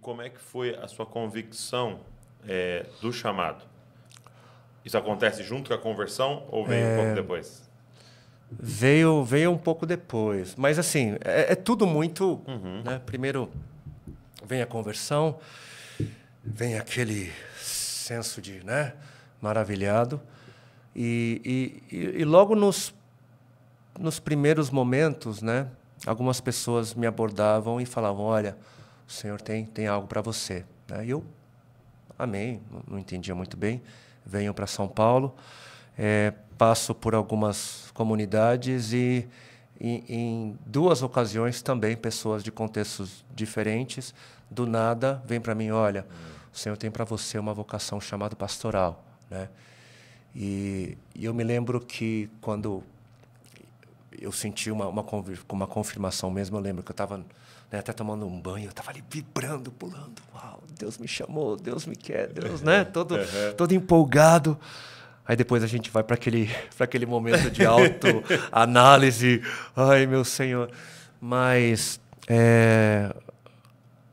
como é que foi a sua convicção é, do chamado? Isso acontece junto com a conversão ou veio é... um pouco depois? Veio, veio um pouco depois. Mas, assim, é, é tudo muito. Uhum. Né? Primeiro vem a conversão, vem aquele senso de né? maravilhado. E, e, e logo nos, nos primeiros momentos, né? algumas pessoas me abordavam e falavam: olha, o Senhor tem, tem algo para você. Né? E eu, amém, não entendia muito bem, venho para São Paulo, é, passo por algumas comunidades e, e em duas ocasiões também pessoas de contextos diferentes, do nada, vem para mim, olha, o Senhor tem para você uma vocação chamada pastoral, né? E, e eu me lembro que quando eu senti uma, uma, uma confirmação mesmo. Eu lembro que eu estava né, até tomando um banho, eu estava ali vibrando, pulando. Uau, Deus me chamou, Deus me quer, Deus, né? Todo, todo empolgado. Aí depois a gente vai para aquele, aquele momento de autoanálise. Ai, meu Senhor. Mas é,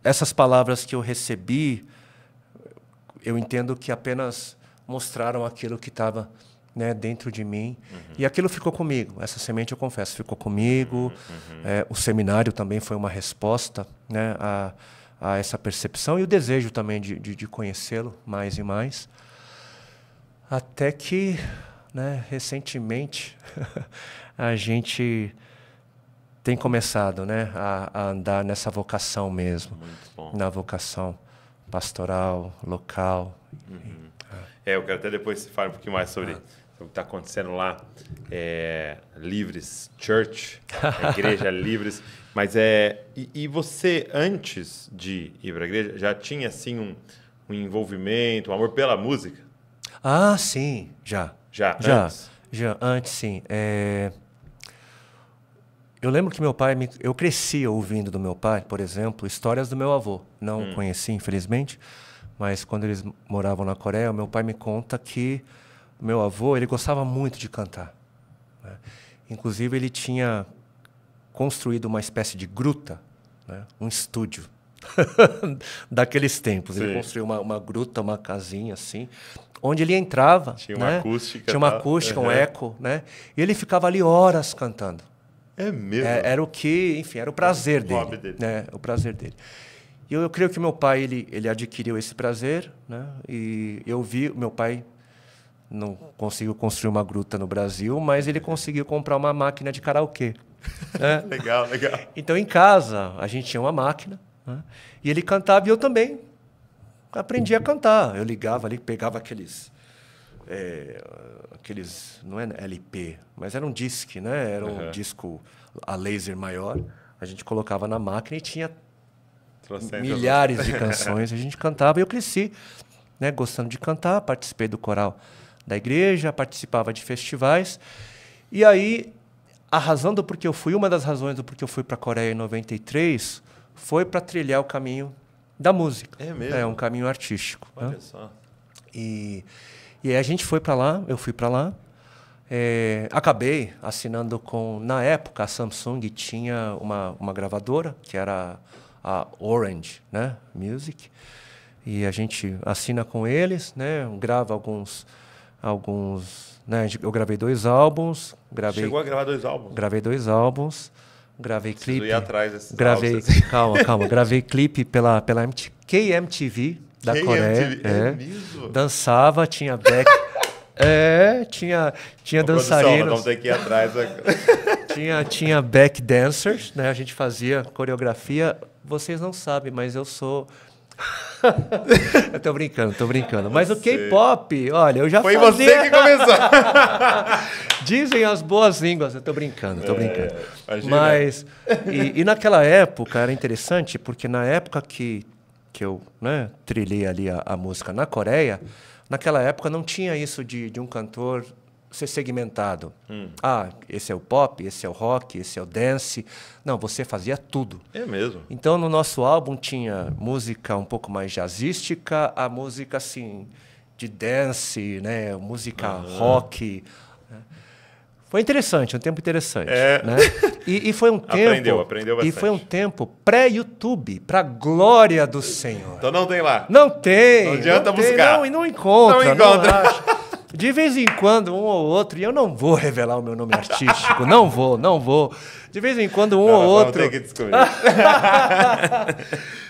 essas palavras que eu recebi, eu entendo que apenas mostraram aquilo que estava né, dentro de mim. Uhum. E aquilo ficou comigo. Essa semente, eu confesso, ficou comigo. Uhum, uhum. É, o seminário também foi uma resposta né, a, a essa percepção e o desejo também de, de, de conhecê-lo mais e mais. Até que, né, recentemente, a gente tem começado né, a, a andar nessa vocação mesmo na vocação pastoral, local. Uhum. É, eu quero até depois falar um pouquinho mais sobre ah o que está acontecendo lá é Livres Church, a igreja Livres. Mas é. E, e você, antes de ir para a igreja, já tinha assim um, um, envolvimento, um amor pela música? Ah, sim, já. Já, já antes? Já, antes sim. É... Eu lembro que meu pai. Me... Eu cresci ouvindo do meu pai, por exemplo, histórias do meu avô. Não hum. conheci, infelizmente, mas quando eles moravam na Coreia, meu pai me conta que meu avô, ele gostava muito de cantar. Né? Inclusive, ele tinha construído uma espécie de gruta, né? um estúdio daqueles tempos. Sim. Ele construiu uma, uma, gruta, uma casinha assim, onde ele entrava. Tinha uma né? acústica. Tinha uma tá? acústica, uhum. um eco, né? E ele ficava ali horas cantando. É mesmo? É, era o que, enfim, era o prazer o dele. dele. Né? O prazer dele. E eu, eu, creio que meu pai, ele, ele adquiriu esse prazer, né? E eu vi meu pai não conseguiu construir uma gruta no Brasil, mas ele conseguiu comprar uma máquina de karaokê. Né? legal, legal. Então, em casa, a gente tinha uma máquina né? e ele cantava e eu também aprendi a cantar. Eu ligava ali, pegava aqueles. É, aqueles. Não é LP, mas era um disc, né? Era um uhum. disco a laser maior. A gente colocava na máquina e tinha milhares de canções. A gente cantava e eu cresci né, gostando de cantar, participei do coral da igreja, participava de festivais. E aí, a razão do porquê eu fui, uma das razões do porquê eu fui para a Coreia em 93, foi para trilhar o caminho da música. É mesmo? É um caminho artístico. Né? Olha né? só. E, e aí a gente foi para lá, eu fui para lá. É, acabei assinando com, na época, a Samsung tinha uma, uma gravadora, que era a Orange né? Music. E a gente assina com eles, né? grava alguns alguns. Né, eu gravei dois álbuns. Gravei, Chegou a gravar dois álbuns? Gravei dois álbuns. Gravei Preciso clipe. Ir atrás desses gravei, álbuns. calma, calma. Gravei clipe pela, pela MT, KMTV da KMTV. Coreia. É, é mesmo? Dançava, tinha back. é, tinha, tinha Uma dançarinos. Produção, ir atrás. tinha, tinha back dancers, né? A gente fazia coreografia. Vocês não sabem, mas eu sou eu tô brincando, tô brincando. Mas o K-pop, olha, eu já Foi fazia... você que começou. Dizem as boas línguas, eu tô brincando, tô é, brincando. É, Mas, e, e, naquela época era interessante, porque na época que, que eu né, trilhei ali a, a música na Coreia, naquela época não tinha isso de, de um cantor ser segmentado. Hum. Ah, esse é o pop, esse é o rock, esse é o dance. Não, você fazia tudo. É mesmo. Então no nosso álbum tinha música um pouco mais jazzística, a música assim de dance, né, música uhum. rock. Né. Foi interessante, um tempo interessante. É. Né? E, e, foi um tempo. Aprendeu, aprendeu bastante. E foi um tempo pré-YouTube, para glória do Senhor. Então não tem lá. Não tem. Não adianta não buscar. Tem, não, e não encontra. Não encontra. Não de vez em quando, um ou outro, e eu não vou revelar o meu nome artístico, não vou, não vou. De vez em quando, um não, ou não, outro. Tem que descobrir.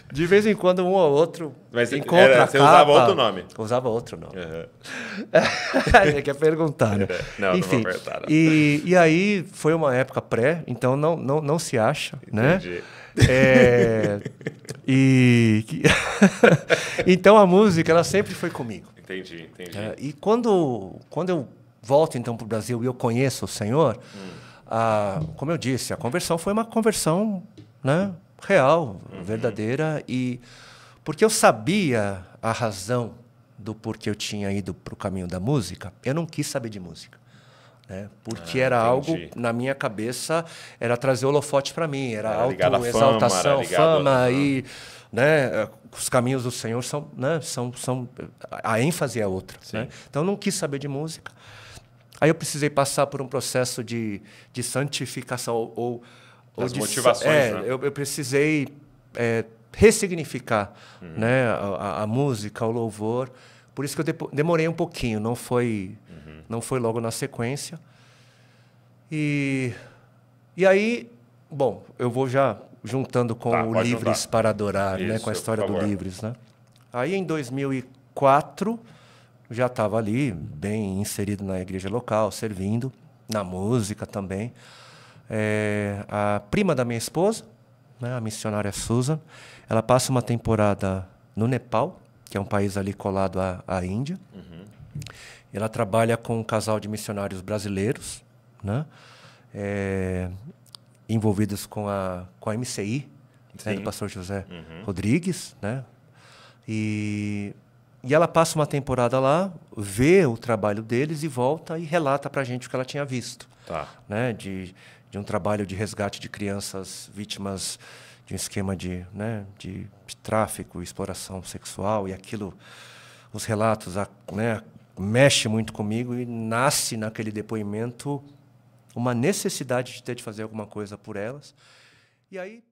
De vez em quando, um ou outro Mas encontra era, a Você capa, usava outro nome? Usava outro nome. Uhum. quer perguntar, né? É, não, Enfim, não vou não. E, e aí foi uma época pré, então não, não, não se acha, né? Entendi. né? É, e então a música ela sempre foi comigo. Entendi, entendi. É, e quando, quando eu volto então para o Brasil e eu conheço o Senhor, hum. ah, como eu disse, a conversão foi uma conversão né, real, uhum. verdadeira, e porque eu sabia a razão do porquê eu tinha ido para o caminho da música, eu não quis saber de música. Né? Porque ah, era entendi. algo, na minha cabeça, era trazer holofote para mim, era, era auto-exaltação, fama, e né, eh, os caminhos do Senhor são, né, são, são a ênfase é outra. Né? Então, eu não quis saber de música. Aí eu precisei passar por um processo de, de santificação ou, ou, de, motivações. É, né? eu, eu, precisei é, ressignificar uhum. né, a, a, música, o louvor. Por isso que eu demorei um pouquinho, não foi. Uhum não foi logo na sequência. E, e aí, bom, eu vou já juntando com tá, o Livres juntar. para Adorar, Isso, né, com a história do Livres. Né? Aí em 2004, já estava ali, bem inserido na igreja local, servindo, na música também. É, a prima da minha esposa, né, a missionária Susan, ela passa uma temporada no Nepal, que é um país ali colado à, à Índia. Uhum. Ela trabalha com um casal de missionários brasileiros, né? É, envolvidos com a, com a MCI, né, do pastor José uhum. Rodrigues, né? E, e ela passa uma temporada lá, vê o trabalho deles e volta e relata para a gente o que ela tinha visto. Tá. Né? De, de um trabalho de resgate de crianças vítimas de um esquema de, né, de tráfico, exploração sexual e aquilo, os relatos, a, né, mexe muito comigo e nasce naquele depoimento uma necessidade de ter de fazer alguma coisa por elas. E aí